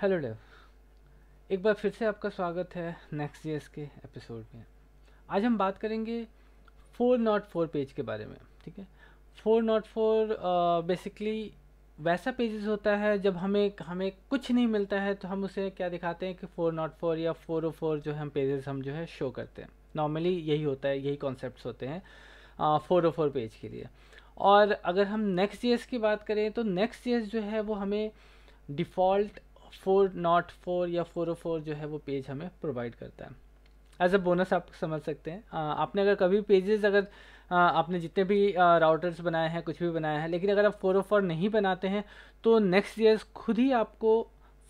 hello Dave एक बार फिर से आपका स्वागत है नेक्स्ट जीएस के एपिसोड में आज हम बात करेंगे फोर नॉट फोर पेज के बारे में ठीक है फोर नॉट फोर बेसिकली वैसा पेजेस होता है जब हमें हमें कुछ नहीं मिलता है तो हम उसे क्या दिखाते हैं कि फोर नॉट फोर या फोर ओ फोर जो हम पेजेस हम जो है शो करते हैं नॉर्मली यही होता है यही कॉन्सेप्ट होते हैं फोर ओ फोर पेज के लिए और अगर हम नेक्स्ट जीएस की बात करें तो नेक्स्ट जीएस जो है वो हमें डिफ़ॉल्ट फोर नॉट फोर या फोर ओ फोर जो है वो पेज हमें प्रोवाइड करता है एज अ बोनस आप समझ सकते हैं आ, आपने अगर कभी पेजेस अगर आ, आपने जितने भी राउटर्स बनाए हैं कुछ भी बनाया है लेकिन अगर आप फोर ओ फोर नहीं बनाते हैं तो नेक्स्ट ईयर्स खुद ही आपको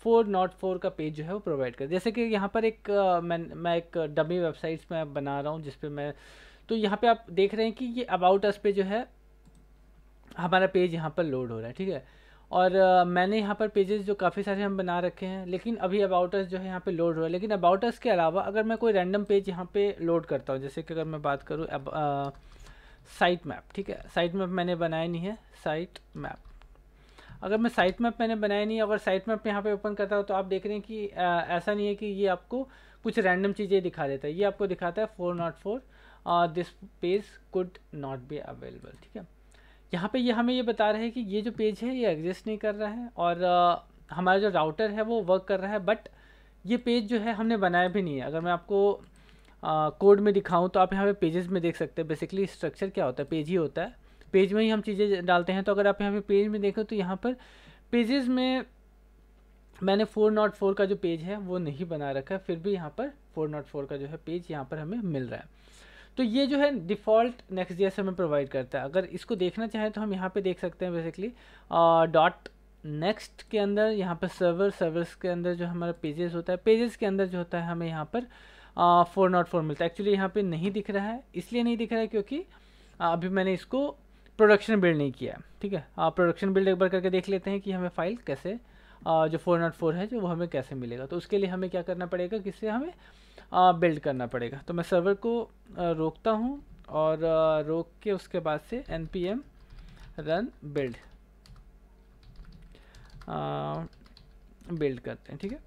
फोर नॉट फोर का पेज जो है वो प्रोवाइड कर जैसे कि यहाँ पर एक आ, मैं मैं एक डमी वेबसाइट्स में बना रहा हूँ जिसपे मैं तो यहाँ पे आप देख रहे हैं कि ये अबाउट अस पे जो है हमारा पेज यहाँ पर लोड हो रहा है ठीक है और आ, मैंने यहाँ पर पेजेस जो काफ़ी सारे हम बना रखे हैं लेकिन अभी अबाउटर्स जो है यहाँ पे लोड हो रहा है लेकिन अबाउटर्स के अलावा अगर मैं कोई रैंडम पेज यहाँ पे लोड करता हूँ जैसे कि अगर मैं बात करूँ साइट मैप ठीक है साइट मैप मैंने बनाया नहीं है साइट मैप अगर मैं साइट मैप मैंने बनाया नहीं अगर साइट मैप यहाँ पर ओपन करता हूँ तो आप देख रहे हैं कि आ, ऐसा नहीं है कि ये आपको कुछ रैंडम चीज़ें दिखा देता है ये आपको दिखाता है four not four this page could not be available ठीक है यहाँ पे ये हमें ये बता रहा है कि ये जो पेज है ये एग्जिस्ट नहीं कर रहा है और आ, हमारा जो राउटर है वो वर्क कर रहा है बट ये पेज जो है हमने बनाया भी नहीं है अगर मैं आपको कोड में दिखाऊं तो आप यहाँ पे पेजेस में देख सकते हैं बेसिकली स्ट्रक्चर क्या होता है पेज ही होता है पेज में ही हम चीज़ें डालते हैं तो अगर आप यहाँ पे पेज में देखें तो यहाँ पर पेजेस में मैंने फोर नॉट फोर का जो पेज है वो नहीं बना रखा है फिर भी यहाँ पर फोर नॉट फोर का जो है पेज यहाँ पर हमें मिल रहा है तो ये जो है डिफ़ॉल्ट नेक्स्ट जी हमें प्रोवाइड करता है अगर इसको देखना चाहें तो हम यहाँ पे देख सकते हैं बेसिकली डॉट नेक्स्ट के अंदर यहाँ पर सर्वर सर्वर्स के अंदर जो हमारा पेजेस होता है पेजेस के अंदर जो होता है हमें यहाँ पर फोर नॉट फोर मिलता है एक्चुअली यहाँ पर नहीं दिख रहा है इसलिए नहीं दिख रहा है क्योंकि uh, अभी मैंने इसको प्रोडक्शन बिल्ड नहीं किया ठीक है प्रोडक्शन बिल्ड एक बार करके देख लेते हैं कि हमें फ़ाइल कैसे जो फोर नॉट फोर है जो वो हमें कैसे मिलेगा तो उसके लिए हमें क्या करना पड़ेगा किससे हमें बिल्ड करना पड़ेगा तो मैं सर्वर को रोकता हूँ और रोक के उसके बाद से N P M run build build करते हैं ठीक है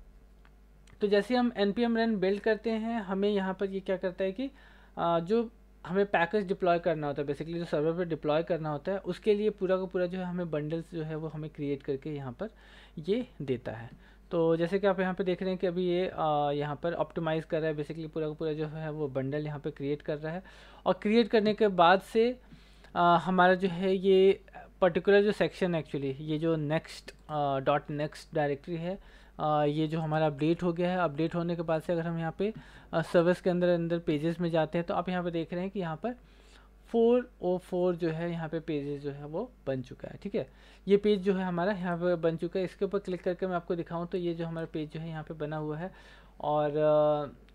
तो जैसे हम N P M run build करते हैं हमें यहाँ पर ये क्या करता है कि जो हमें पैकेज डिप्लॉय करना होता है बेसिकली जो सर्वर पर डिप्लॉय करना होता है उसके लिए पूरा का पूरा जो है हमें बंडल्स जो है वो हमें क्रिएट करके यहाँ पर ये देता है तो जैसे कि आप यहाँ पे देख रहे हैं कि अभी ये यहाँ पर ऑप्टिमाइज़ कर रहा है बेसिकली पूरा का पूरा जो है वो बंडल यहाँ पर क्रिएट कर रहा है और क्रिएट करने के बाद से आ, हमारा जो है ये पर्टिकुलर जो सेक्शन एक्चुअली ये जो नेक्स्ट डॉट नेक्स्ट डायरेक्ट्री है ये जो हमारा अपडेट हो गया है अपडेट होने के बाद से अगर हम यहाँ पे सर्विस के अंदर अंदर पेजेस में जाते हैं तो आप यहाँ पे देख रहे हैं कि यहाँ पर फोर ओ फोर जो है यहाँ पे पेजेस जो है वो बन चुका है ठीक है ये पेज जो है हमारा यहाँ पे बन चुका है इसके ऊपर क्लिक करके मैं आपको दिखाऊँ तो ये जो हमारा पेज जो है यहाँ पर बना हुआ है और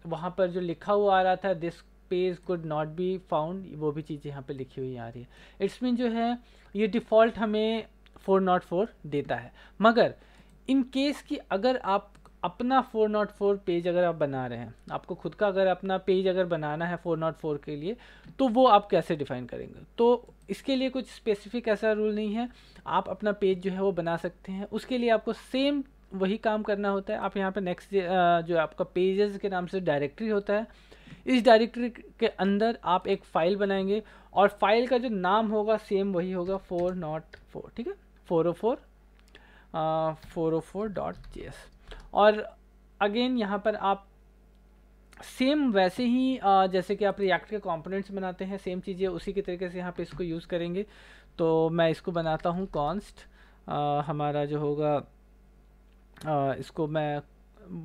वहाँ पर जो लिखा हुआ आ रहा था this page could not be found वो भी चीज़ें यहाँ पर लिखी हुई आ रही है इट्स मीन जो है ये डिफ़ॉल्ट हमें फोर नॉट फोर देता है मगर इन केस कि अगर आप अपना 404 पेज अगर आप बना रहे हैं आपको खुद का अगर अपना पेज अगर बनाना है 404 के लिए तो वो आप कैसे डिफ़ाइन करेंगे तो इसके लिए कुछ स्पेसिफिक ऐसा रूल नहीं है आप अपना पेज जो है वो बना सकते हैं उसके लिए आपको सेम वही काम करना होता है आप यहाँ पे नेक्स्ट जो आपका पेजेस के नाम से डायरेक्टरी होता है इस डायरेक्टरी के अंदर आप एक फ़ाइल बनाएंगे और फाइल का जो नाम होगा सेम वही होगा फोर नॉट फोर ठीक है four O four four O four dot G S और अगेन यहाँ पर आप सेम वैसे ही uh, जैसे कि आप रिएक्ट के कंपोनेंट्स बनाते हैं सेम चीज़ें उसी के तरीके से यहाँ पे इसको यूज़ करेंगे तो मैं इसको बनाता हूँ कॉन्स्ट हमारा जो होगा uh, इसको मैं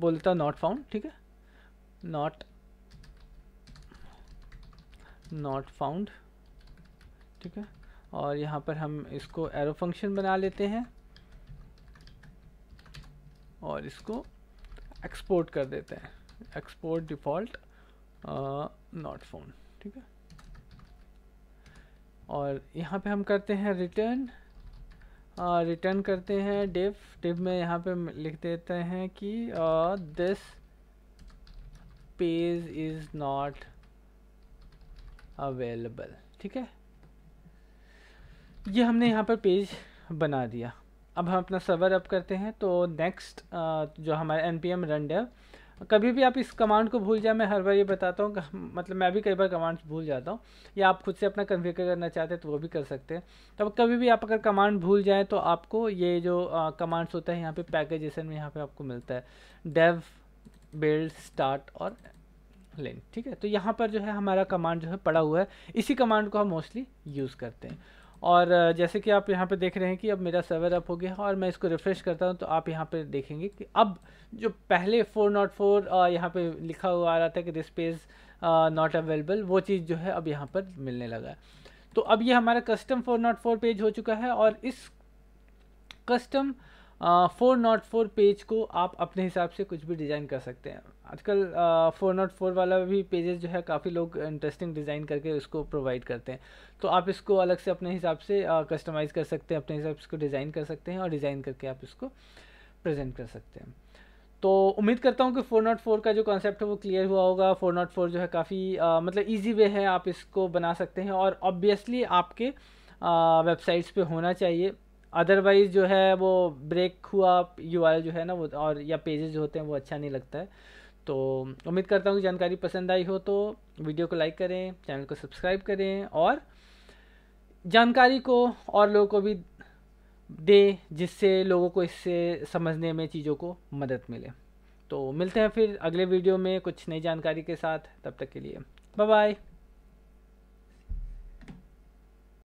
बोलता नॉट फाउंड ठीक है नॉट नॉट फाउंड ठीक है और यहाँ पर हम इसको एरो फंक्शन बना लेते हैं और इसको एक्सपोर्ट कर देते हैं एक्सपोर्ट डिफ़ॉल्ट नॉट फोन ठीक है और यहाँ पे हम करते हैं रिटर्न रिटर्न uh, करते हैं डिव डिव में यहाँ पे लिख देते हैं कि this page is not available ठीक है ये हमने यहाँ पर पेज बना दिया अब हम अपना सर्वर अप करते हैं तो नेक्स्ट जो हमारा N P M run dev कभी भी आप इस कमांड को भूल जाए मैं हर बार ये बताता हूँ मतलब मैं भी कई बार कमांड्स भूल जाता हूँ या आप खुद से अपना कन्फिगर करना चाहते हैं तो वो भी कर सकते हैं तब तो कभी भी आप अगर कमांड भूल जाएँ तो आपको ये जो कमांड्स होता है यहाँ पे पैकेजेसन में यहाँ पे आपको मिलता है डेव बिल्ड स्टार्ट और लेन ठीक है तो यहाँ पर जो है हमारा कमांड जो है पड़ा हुआ है इसी कमांड को हम मोस्टली यूज़ करते हैं और जैसे कि आप यहाँ पे देख रहे हैं कि अब मेरा सर्वर अप हो गया और मैं इसको रिफ़्रेश करता हूँ तो आप यहाँ पे देखेंगे कि अब जो पहले 404 नॉट फोर यहाँ पर लिखा हुआ आ रहा था कि दिस पेज नॉट अवेलेबल वो चीज़ जो है अब यहाँ पर मिलने लगा है तो अब ये हमारा कस्टम 404 पेज हो चुका है और इस custom four not four page को आप अपने हिसाब से कुछ भी डिज़ाइन कर सकते हैं आजकल फोर नॉट फोर वाला भी पेजेस जो है काफ़ी लोग इंटरेस्टिंग डिज़ाइन करके उसको प्रोवाइड करते हैं तो आप इसको अलग से अपने हिसाब से कस्टमाइज़ uh, कर सकते हैं अपने हिसाब से इसको डिज़ाइन कर सकते हैं और डिज़ाइन करके आप इसको प्रेजेंट कर सकते हैं तो उम्मीद करता हूँ कि फोर नॉट फोर का जो कॉन्सेप्ट है वो क्लियर हुआ होगा फोर नॉट फोर जो है काफ़ी मतलब ईजी वे है आप इसको बना सकते हैं और ऑब्वियसली आपके वेबसाइट्स पे होना चाहिए अदरवाइज़ जो है वो ब्रेक हुआ यू जो है ना वो और या पेजेस जो होते हैं वो अच्छा नहीं लगता है तो उम्मीद करता हूँ कि जानकारी पसंद आई हो तो वीडियो को लाइक करें चैनल को सब्सक्राइब करें और जानकारी को और लोगों को भी दे जिससे लोगों को इससे समझने में चीज़ों को मदद मिले तो मिलते हैं फिर अगले वीडियो में कुछ नई जानकारी के साथ तब तक के लिए बाय बाय